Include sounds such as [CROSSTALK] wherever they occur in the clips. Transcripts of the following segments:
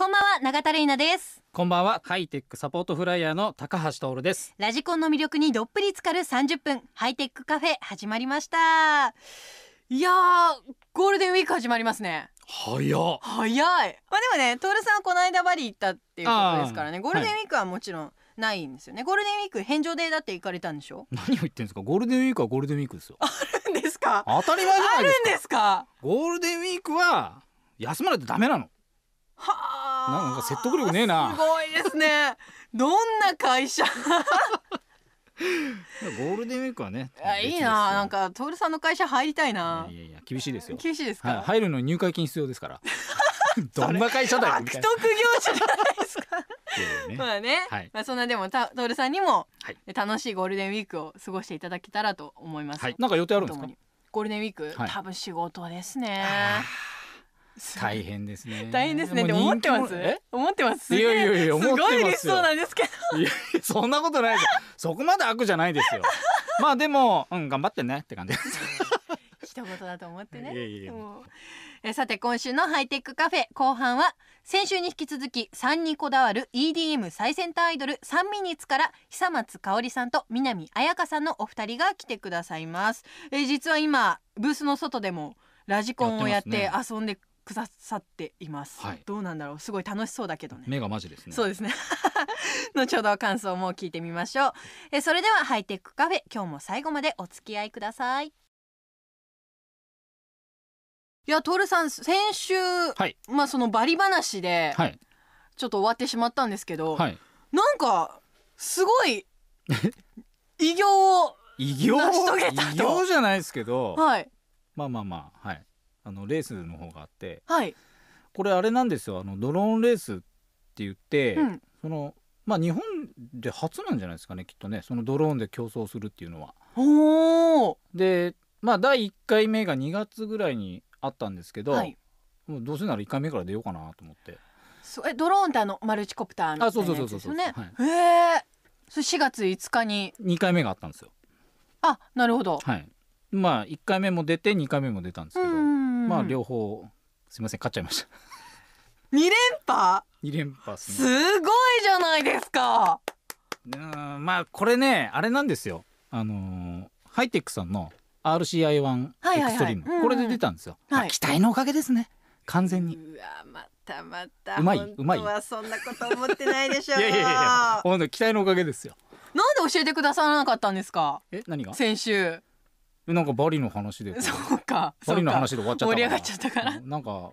こんばんは永田玲奈ですこんばんはハイテックサポートフライヤーの高橋徹ですラジコンの魅力にどっぷり浸かる30分ハイテックカフェ始まりましたいやゴールデンウィーク始まりますね早っ早いまあでもね徹さんはこの間バリ行ったっていうことですからねゴールデンウィークはもちろん、はいないんですよねゴールデンウィーク返上でだって行かれたんでしょ何を言ってんですかゴールデンウィークはゴールデンウィークですよあるんですか当たり前じゃないですかあるんですかゴールデンウィークは休まないとダメなのはあ。なんか説得力ねえな。すごいですね。どんな会社。ゴールデンウィークはね。あ、いいな、なんか徹さんの会社入りたいな。いやいや厳しいですよ。厳しいですか。はい、入るのに入会金必要ですから。[LAUGHS] どんな会社だよみたいな。悪徳業者じゃないですか。ね、まあね、はい、まあそんなでもたトさんにも、楽しいゴールデンウィークを過ごしていただけたらと思います。はい、なんか予定あるんですか。ゴールデンウィーク、多分仕事ですね。大変ですね。大変ですねって思ってます。思ってます。いやいやいや思ってますよ。すごいなんですけど。いやそんなことないです。そこまで悪じゃないですよ。[LAUGHS] まあでもうん頑張ってねって感じです。[LAUGHS] 一言だと思ってね。えさて今週のハイテックカフェ後半は先週に引き続き3にこだわる EDM 最先端アイドル三ミニッツから久松香織さんと南彩香さんのお二人が来てくださいます。え実は今ブースの外でもラジコンをやって遊んでくださっています、はい、どうなんだろうすごい楽しそうだけどね目がマジですねそうですね後ほ [LAUGHS] ど感想も聞いてみましょうえそれではハイテクカフェ今日も最後までお付き合いくださいいや徹さん先週、はい、まあそのバリ話で、はい、ちょっと終わってしまったんですけど、はい、なんかすごい偉業 [LAUGHS] を偉業じゃないですけど、はい、まあまあまあはいあのレースの方があって、はい、これあれなんですよあのドローンレースって言って、うん、そのまあ日本で初なんじゃないですかねきっとねそのドローンで競争するっていうのは。おでまあ第1回目が2月ぐらいにあったんですけど、はい、もうどうせなら1回目から出ようかなと思って。そえドローンってあのマルチコプターの、ね、あそうそうそうそうそう、ねはい、へえそう4月5日に2回目があったんですよあなるほどはいまあ1回目も出て2回目も出たんですけど、うまあ両方すみません勝っちゃいました二連覇二連覇すねすごいじゃないですかうんまあこれねあれなんですよあのーハイテックさんの RCI1 はいエクストリーム、これで出たんですよ、はいあ期待のおかげですね完全にうわまたまたうまいうまいはそんなこと思ってないでしょう [LAUGHS] いやいやいやなん期待のおかげですよなんで教えてくださらなかったんですかえ何が先週なんかバリの話でそうかバリの話で終わっちゃった盛り上がっちゃったからなんか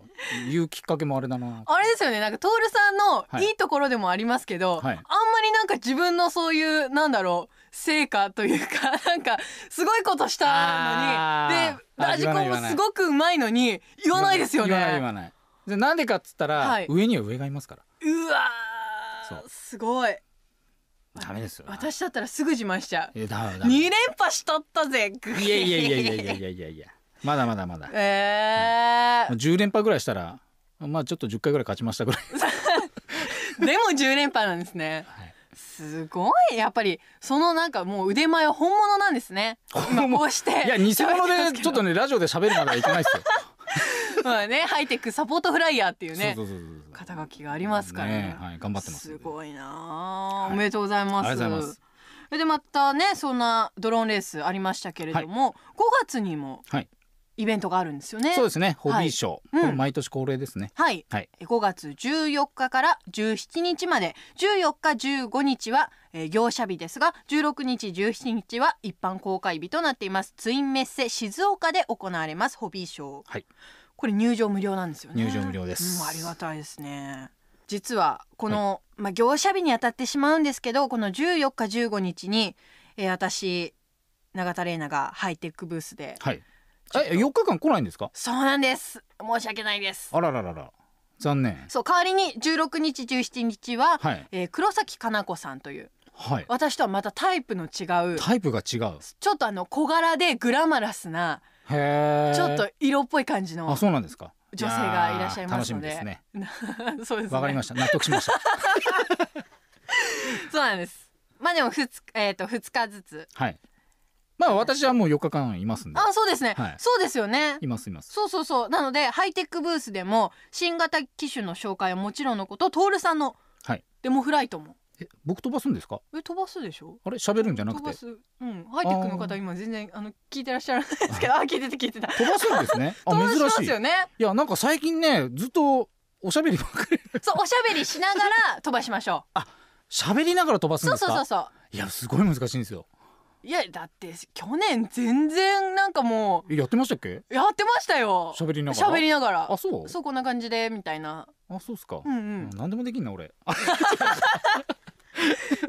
言うきっかけもあれだなあれですよねなんか徹さんのいいところでもありますけど、はい、あんまりなんか自分のそういうなんだろう成果というか [LAUGHS] なんかすごいことしたのにでラジコンもすごくうまいのに言わないですよね言わない言わないなんでかっつったら、はい、上には上がいますからうわうすごいダメですよ私だったらすぐ自慢しちゃうい2連覇しとったぜいやいやいやいやいやいやいやいやまだまだまだええー、うん、10連覇ぐらいしたらまあちょっと10回ぐらい勝ちましたぐらい [LAUGHS] でも10連覇なんですね、はいすごいやっぱりそのなんかもう腕前は本物なんですね。今こうして。いや偽物で [LAUGHS] ちょっとねラジオで喋るまではいけないですよ。まあね、ハイテクサポートフライヤーっていうね。肩書きがありますからね。ねはい、頑張ってます。すごいな、おめでとうございます。はい、ありがとうございます。でまたねそんなドローンレースありましたけれども、はい、5月にもイベントがあるんですよね。はい、そうですねホビーショー、はい、毎年恒例ですね、うん、はい、はい、5月14日から17日まで14日15日は、えー、業者日ですが16日17日は一般公開日となっていますツインメッセ静岡で行われますホビーショー。はいこれ入場無料なんですよね入場無料です、うん、ありがたいですね実はこの、はい、まあ業者日に当たってしまうんですけどこの十四日十五日に、えー、私永田玲奈がハイテックブースではいえ四日間来ないんですかそうなんです申し訳ないですあらららら残念そう代わりに16日17日は、はい、えー、黒崎かな子さんというはい、私とはまたタイプの違うタイプが違うちょっとあの小柄でグラマラスなへちょっと色っぽい感じのあそうなんですか女性がいらっしゃいますので楽しみですね [LAUGHS] そうですわ、かりました納得しました [LAUGHS] そうなんですまあでも 2, えー、と二日ずつはいまあ私はもう4日間いますんで。あそうですね、はい、そうですよね。いますいます。そうそうそう。なので、ハイテックブースでも、新型機種の紹介はもちろんのこと、トールさんのデモフライトもえ僕飛ばすんですかえ飛ばすでしょあれ喋るんじゃなくてうんハイテクの方今全然あの聞いてらっしゃらないですけど [LAUGHS] あ聞いてて聞いてた飛ばすんですねあ珍しいいやなんか最近ねずっとおしゃべりばっかりそうおしゃべりしながら飛ばしましょうあ喋りながら飛ばすんですかそうそうそうそういやすごい難しいんですよいやだって去年全然なんかもうやってましたっけやってましたよ喋りながら喋りながらあそうそうこんな感じでみたいなあそうっすかうんうん何でもできんな俺 [LAUGHS]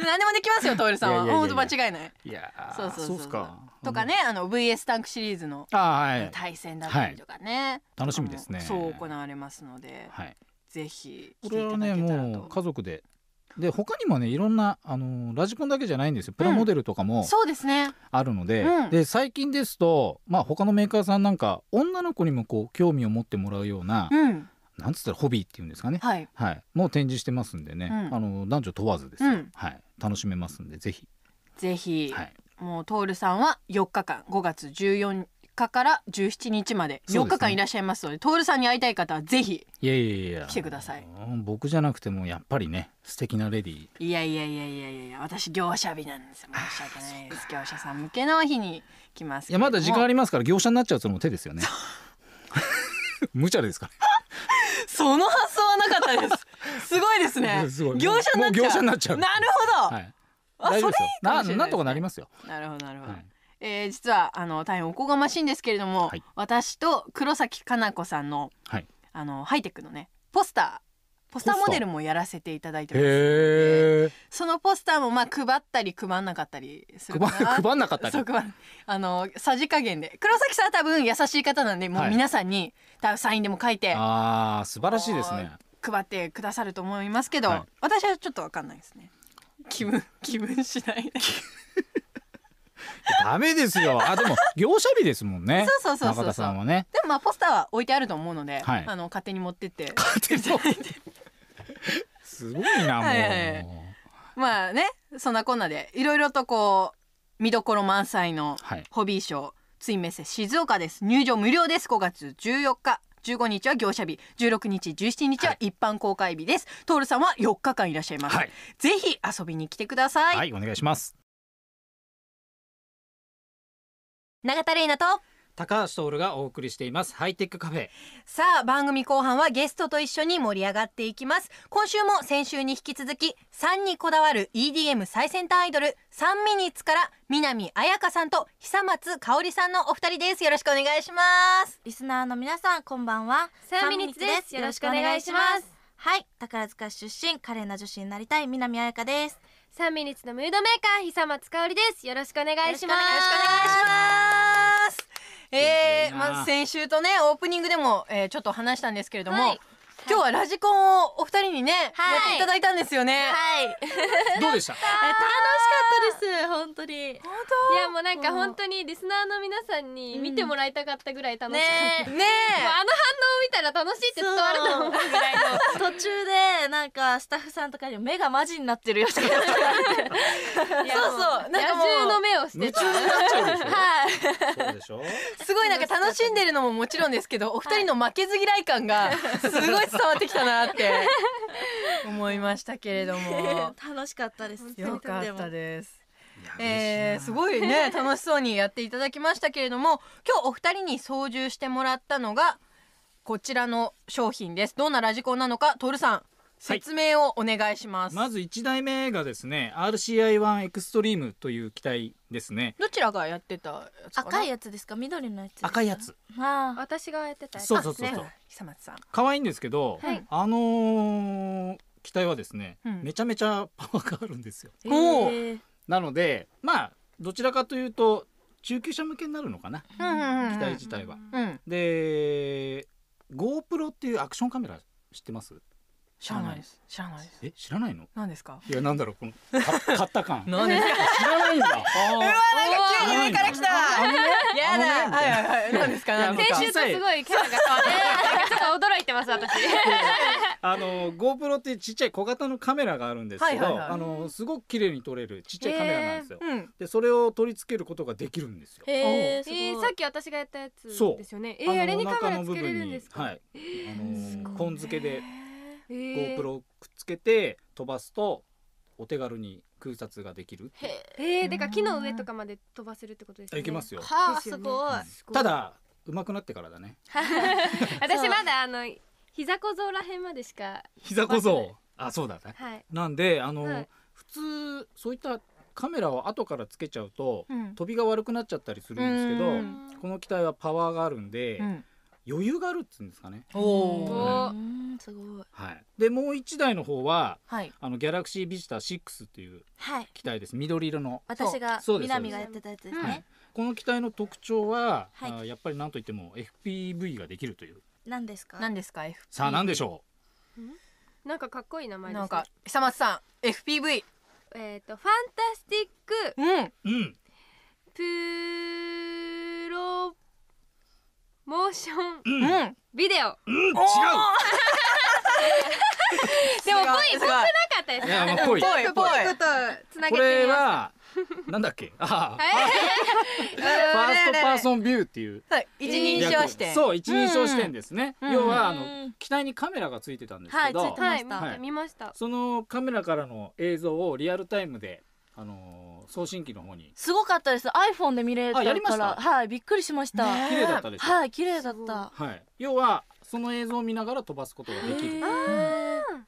何でもできますよ [LAUGHS] トイさんは本当間違いないいやそうそうそうとかねあの VS タンクシリーズの対戦だったりとかね、楽しみですねそう行われますので、はい、ぜひこれはねもう家族でで他にもねいろんなあのラジコンだけじゃないんですよプラモデルとかも、そうですねあるのでうん、で最近ですと、まあ、他のメーカーさんなんか女の子にもこう興味を持ってもらうような、うん、なんつったらホビーっていうんですかね、はい、はい、もう展示してますんでね、あの男女問わずですんはい、楽しめますんでぜひぜひ、はい、もうトールさんは4日間5月14日から17日まで4日間いらっしゃいますので、ね、トールさんに会いたい方はぜひいやいやいや来てください僕じゃなくてもやっぱりね素敵なレディーいやいやいやいやいや私業者日なんです申し訳ないです業者さん向けの日に来ますいやまだ時間ありますから業者になっちゃうとも手ですよね [LAUGHS] [LAUGHS] 無茶ですか、ね、[LAUGHS] その発想はなかったですすごいですね [LAUGHS] すごい業者になっちゃうなゃうなるほど、はい、あそれいいかもなんとかなりますよなるほどなるほど、はい、えー、実はあの大変おこがましいんですけれども、はい、私と黒崎かな子さんの,、はい、あのハイテクのねポスターポスターモデルもやらせていただいてますそのポスターもまあ配ったり配んなかったりする配 [LAUGHS] 配んなかったりあのさじ加減で黒崎さんは多分優しい方なんでもう皆さんに、はい、多分サインでも書いてああ素晴らしいですね配ってくださると思いますけど、はい、私はちょっと分かんないですね気分 [LAUGHS] 気分次第 [LAUGHS] ダメですよあでも業者日ですもんねそうそうそうそう、ね、でもまあポスターは置いてあると思うので、はい、あの勝手に持ってって勝手に [LAUGHS] すごいなもう、はいはいはい、まあねそんなこんなでいろいろとこう見どころ満載のホビーショー、はい、ツインメッセ静岡です入場無料です5月14日15日は業者日16日17日は一般公開日です、トールさんは4日間いらっしゃいます、はい、ぜひ遊びに来てくださいはいお願いします永田玲奈と高橋徹がお送りしていますハイテックカフェさあ番組後半はゲストと一緒に盛り上がっていきます今週も先週に引き続き3にこだわる EDM 最先端アイドル3ミニッツから南彩香さんと久松香織さんのお二人ですよろしくお願いしますリスナーの皆さんこんばんは3ミニッツですよろしくお願いしますはい宝塚出身華麗な女子になりたい南彩香です3ミニッツのムードメーカー久松香織ですよろしくお願いしますよろしくお願いしますえー、まず先週とねオープニングでも、えー、ちょっと話したんですけれども、はい、今日はラジコンをお二人にね、はい、やっていただいたんですよね。はい。[LAUGHS] どうでした？楽しかったです。本当に。本当。いやもうなんか本当にリスナーの皆さんに見てもらいたかったぐらい楽しかった。[LAUGHS] うん、ねねあの反応を見たら楽しいって伝わると思うぐらいの。[LAUGHS] 途中でなんかスタッフさんとかに目がマジになってるよとて。そうそう。なんか夢中の目をしてた。夢中になっちゃうでしょ。はい。そうでしょ [LAUGHS] すごいなんか楽しんでるのももちろんですけどお二人の負けず嫌い感がすごい伝わってきたなって [LAUGHS] 思いましたけれども楽しかったですよかったですえー、すごいね楽しそうにやっていただきましたけれども今日お二人に操縦してもらったのがこちらの商品ですどんなラジコンなのかトールさん説明をお願いします、はい、まず1台目がですね RCI1 エクストリームという機体ですねどちらがやってた赤いやつですか緑のやつ赤いやつあ私がやってたやつそうそうそうそう、ね、久松さん可愛いんですけど、はい、あのー、機体はですね、うん、めちゃめちゃパワーがあるんですよ、えー、なのでまあどちらかというと中級者向けになるのかな、うんうん、機体自体は、うん、で GoPro っていうアクションカメラ知ってます知らないです。知らないです。え、知らないの？なんですか？いや、なんだろうこの [LAUGHS] 買った感。なんですか？知らないんだ。[LAUGHS] うわ、なんか急に上から来た。やだ。はいはいはい。なんですか？先週とすごいキャラが変わって、驚いてます私。[LAUGHS] あのゴープロってちっちゃい小型のカメラがあるんですけど、あのすごく綺麗に撮れるちっちゃいカメラなんですよ。で、それを取り付けることができるんですよ。え、さっき私がやったやつそう。ですよね。え、あれにカメラつけれるんですか？はい。あの根付けで。GoPro をくっつけて飛ばすとお手軽に空撮ができるへえでか木の上とかまで飛ばせるってことですねいけますよはあすごい、ただ上手くなってからだね [LAUGHS] 私まだあの膝小僧らへんまでしか膝小僧あそうだね、はい、なんであの、はい、普通そういったカメラを後からつけちゃうと、うん、飛びが悪くなっちゃったりするんですけどこの機体はパワーがあるんで、うん、余裕があるっつうんですかねおお、はい、すごいでもう一台の方は、はい、あのギャラクシービジター6っていう機体です、はい、緑色の私が南がやってたやつですね、はい、この機体の特徴は、はい、やっぱり何といっても FPV ができるという何ですか何ですか FPV さあ何でしょうなんかかっこいい名前です、ね、なんか久松さん FPV えっ、とファンタスティックうん、うん、プロモーション、うん、ビデオ、うん、違う [LAUGHS] でもぽいぽくなかったですね。いい。いこと [LAUGHS] つなげてこれはなんだっけ。ああ。[LAUGHS] ファーストパーソンビューっていう。一人称視点。そう一人称視点ですね。要はあの機体にカメラがついてたんですけど。はい見ました。そのカメラからの映像をリアルタイムであのー、送信機の方にすごかったです iPhone で見れたからはいびっくりしました綺麗だったでしょはい綺麗だったはい要はその映像を見ながら飛ばすことができる。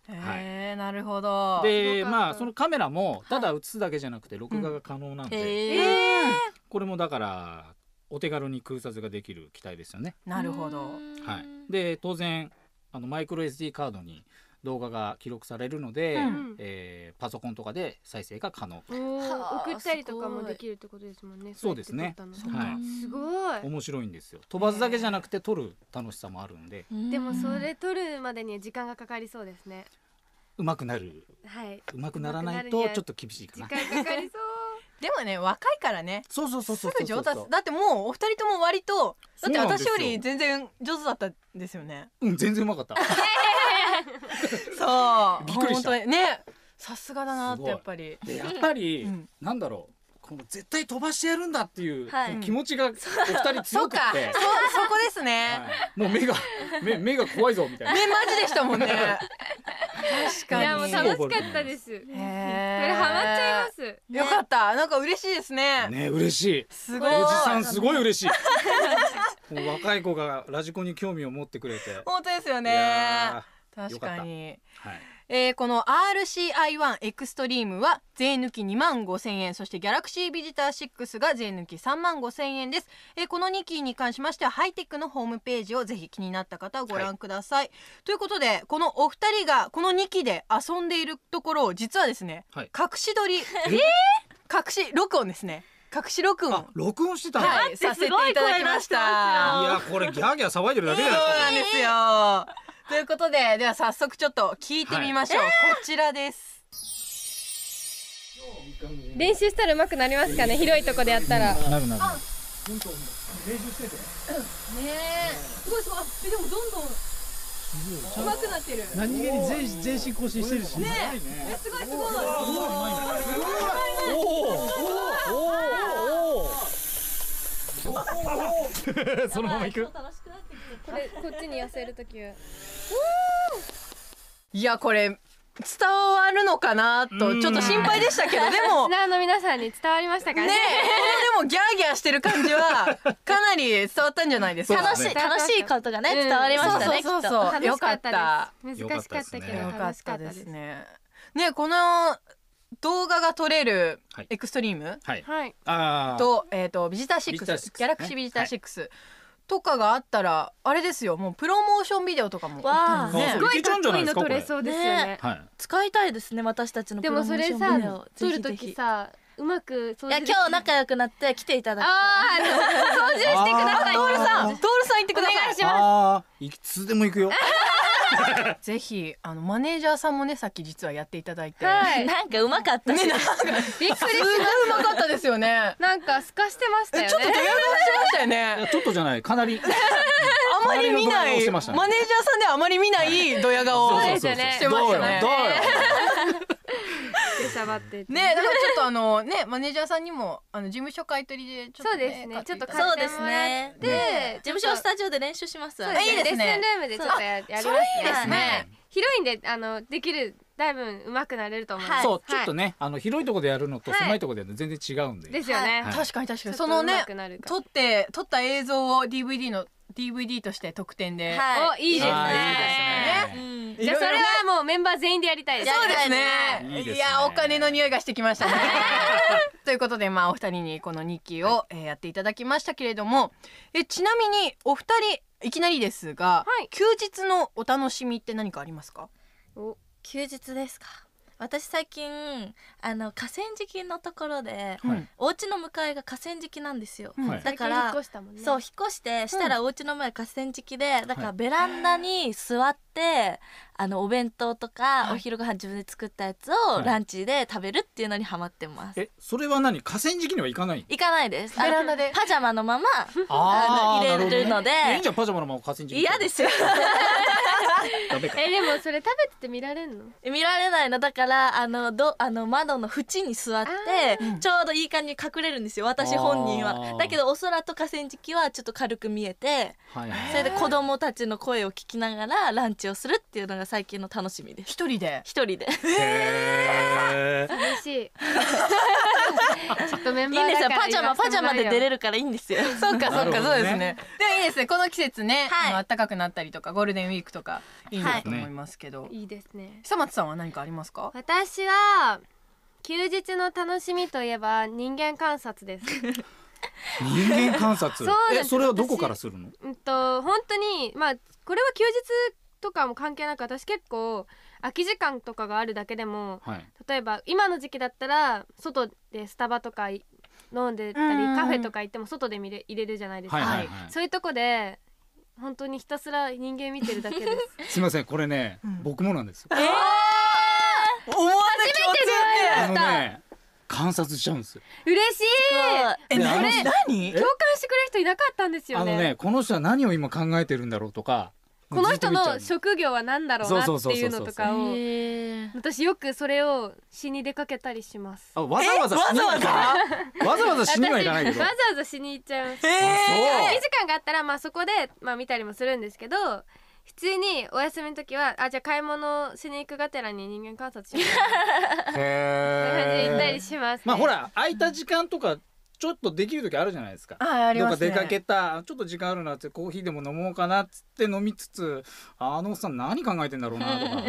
えー、なるほど。で、まあそのカメラもただ映すだけじゃなくて録画が可能なんで、えー、これもだからお手軽に空撮ができる機体ですよね。なるほど。はい。で、当然あのマイクロ SD カードに動画が記録されるので、うん、えー、パソコンとかで再生が可能送ったりとかもできるってことですもんねそうですねはい、すごい面白いんですよ飛ばすだけじゃなくて撮る楽しさもあるんで、でもそれ撮るまでに時間がかかりそうですね上手くなる、はい、上手くならないとちょっと厳しいかな時間かかりそう [LAUGHS] でもね若いからねそうそうそうそうすぐ上達だってもうお二人とも割とだって私より全然上手だったんですよねうん全然うまかった [LAUGHS] [LAUGHS] そうびっくりしたねさすがだなってやっぱりやっぱり、うん、なんだろうこの絶対飛ばしてやるんだっていう、気持ちがお二人強くて、そそそこですね、はい、もう目が目目が怖いぞみたいな目マジでしたもんね確かにいやもう楽しかったですこれハマっちゃいます、よかったなんか嬉しいですねね嬉しいすごいおじさんすごい嬉しい [LAUGHS] 若い子がラジコンに興味を持ってくれて本当ですよね確かにはい、えー、この RCI1 エクストリームは税抜き2万5000円そしてギャラクシービジター6が税抜き3万5000円です、えー、この2機に関しましてはハイテクのホームページをぜひ気になった方はご覧ください、はい、ということでこのお二人がこの2機で遊んでいるところを実はですね、はい、隠し撮り、え隠し録音ですね隠し録音録音してたはい、させていただきましたいやこれギャーギャー騒いでるだけじゃないですかそうなんですよということで、では早速ちょっと聞いてみましょう。はい、こちらです。練習したら上手くなりますかね広いとこでやったら。なるなる。練習してて。ねえ。すごいすごい。え、でもどんどん。上手くなってる。何気に全全身更新してるし。ねえ。すごいすごい。おお。おお。おお。[LAUGHS] そのまま行く。これこっちに痩せるときはいやこれ伝わるのかなとちょっと心配でしたけど [LAUGHS] でもリスナーの皆さんに伝わりましたかねねでもギャーギャーしてる感じは [LAUGHS] かなり伝わったんじゃないですか楽しい楽しいことがね伝わりましたねそうそうよかった難しかったけど楽しかったですねねこの動画が撮れるエクストリーム、はいはい、と,、えー、とビジターシックスギャラクシービジターシ6、はいとかがあったらあれですよもうプロモーションビデオとかも、わあ、すごいかっこいいの撮れそうですよね、ねはい、使いたいですね私たちのプロモーションビデオでもそれさ撮る時さうまくいや今日仲良くなって来ていただきあい操縦してくださいトールさんトールさん行ってくださいお願いしますいつでも行くよ [LAUGHS] ぜひあのマネージャーさんもねさっき実はやっていただいて、はい、[LAUGHS] なんかうまかったし、ね、びっくりしましうまかったですよねなんかすかしてましたよねちょっと手がしましたよね [LAUGHS] ちょっとじゃないかなりあまり見ない、ね、マネージャーさんではあまり見ないドヤ顔してましたねたばっててねだからちょっとあのねマネージャーさんにもあの事務所買い取りでちょっと、そうですねちょっと買ってもらって、事務所スタジオで練習しますわ、ね、いいですねレッスンルームでちょっとやりますそれいいですね広いんであのできるだいぶ上手くなれると思います、はい、そう、ちょっとねあの広いところでやるのと狭いところでやるの全然違うんで、ですよね、はい、確かに確かにそのね撮って撮った映像を DVD の DVD として特典で、はい、おいいですねいいですね、じゃあそれはもうメンバー全員でやりたいですそうですねいやお金の匂いがしてきましたね [LAUGHS] ということでまあお二人にこの日記を、えやっていただきましたけれどもえちなみにお二人いきなりですが、はい休日のお楽しみって何かありますかお休日ですか私最近あの河川敷のところではいお家の向かいが河川敷なんですよ、はいだから引っ越したもんねそう引っ越してしたらお家の前河川敷でだからベランダに座って、あのお弁当とかお昼ご飯自分で作ったやつをランチで食べるっていうのにハマってます、えそれは何河川敷には行かない行かないですあラでパジャマのまま [LAUGHS] あの入れるのでねいいじゃんパジャマのまま河川敷嫌ですよ [LAUGHS] えでもそれ食べてて見られるの見られないのだからあのどあの窓の縁に座ってちょうどいい感じに隠れるんですよ私本人はだけどお空と河川敷はちょっと軽く見えてはいはいそれで子供たちの声を聞きながらランチをするっていうのが最近の楽しみです一人で一人でえー、寂しい [LAUGHS] ちょっとメンバーいいんですよパジャマパジャマで出れるからいいんですよそうかそうか、そうですねでもいいですねこの季節ね、暖かくなったりとかゴールデンウィークとかいいと思いますけど、い、いですね久松さんは何かありますか私は休日の楽しみといえば人間観察です [LAUGHS] 人間観察そえそれはどこからするのうんと本当にまあこれは休日とかも関係なく私結構空き時間とかがあるだけでも、はい、例えば今の時期だったら外でスタバとか飲んでたりカフェとか行っても外で見れ入れるじゃないですか、はいはいはい、そういうとこで本当にひたすら人間見てるだけです [LAUGHS] すみませんこれね、うん、僕もなんですよ、えー、思わず共通た観察しちゃうんですよ嬉しいえ何共感してくれる人いなかったんですよねあのねこの人は何を今考えてるんだろうとかこの人の職業は何だろうなっていうのとかを私よくそれをしに出かけたりしますあわざわざわざわざわざわざしにはいかないけどわざわざしに行っちゃうます空時間があったらまあそこでまあ見たりもするんですけど普通にお休みの時はあじゃあ買い物しに行くがてらに人間観察しようへえ行ったりします、ね、まあほら空いた時間とかちょっとできる時あるじゃないですか。はあります、ね、出かけた、ちょっと時間あるなって、コーヒーでも飲もうかなっつって飲みつつ、あのおっさん何考えてんだろうなとか、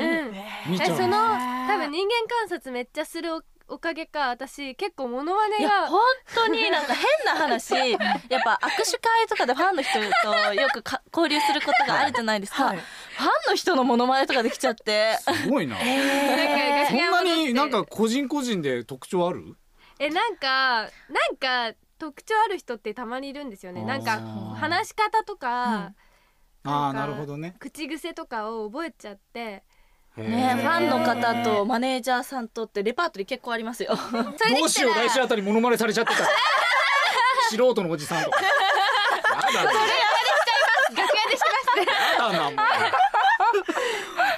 見ちゃう。その、多分人間観察めっちゃするおかげか私結構モノマネが本当になんか変な話 [LAUGHS] やっぱ握手会とかでファンの人とよく交流することがあるじゃないですか、はい、ファンの人のモノマネとかできちゃってすごいな、えー、そんなになんか個人個人で特徴あるえなんかなんか特徴ある人ってたまにいるんですよねなんか話し方とか、うん、あなるほどね口癖とかを覚えちゃってね、ファンの方とマネージャーさんとってレパートリー結構ありますよ。[LAUGHS] どうしよう来週あたりモノマネされちゃってた。[LAUGHS] 素人のおじさんとか。やだね。それやめてしちゃいます。楽屋でします。やだなもう。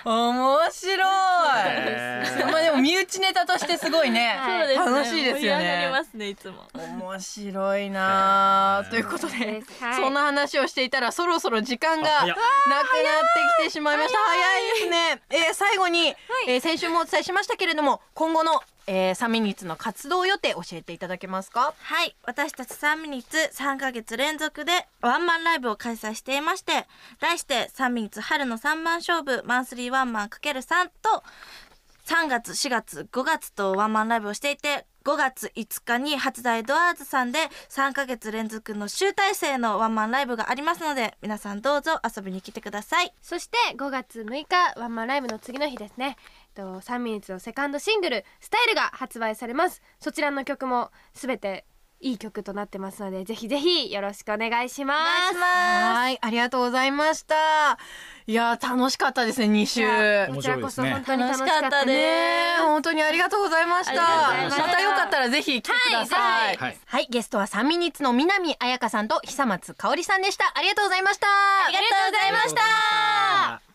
面白い。まあでも身内ネタとしてすごいね。楽しいですよね。盛り上がりますねいつも。面白いなということで、そんな話をしていたらそろそろ時間がなくなってきてしまいました。早いですね。え最後に、え先週もお伝えしましたけれども今後のえー、3ミニッツの活動予定教えていただけますかはい私たち3ミニッツ3ヶ月連続でワンマンライブを開催していまして題して3ミニッツ春の3番勝負マンスリーワンマン ×3 と3月4月5月とワンマンライブをしていて5月5日に初台ドアーズさんで3ヶ月連続の集大成のワンマンライブがありますので皆さんどうぞ遊びに来てくださいそして5月6日ワンマンライブの次の日ですねと3ミニッツのセカンドシングル「スタイルが発売されますそちらの曲も全ていい曲となってますのでぜひぜひよろしくお願いしますはいありがとうございましたいや楽しかったですね2週こちらこそ本当に楽しかったね本当にありがとうございましたまたよかったらぜひ来てくださいはい、ゲストは3ミニッツの南彩香さんと久松香織さんでしたありがとうございましたありがとうございました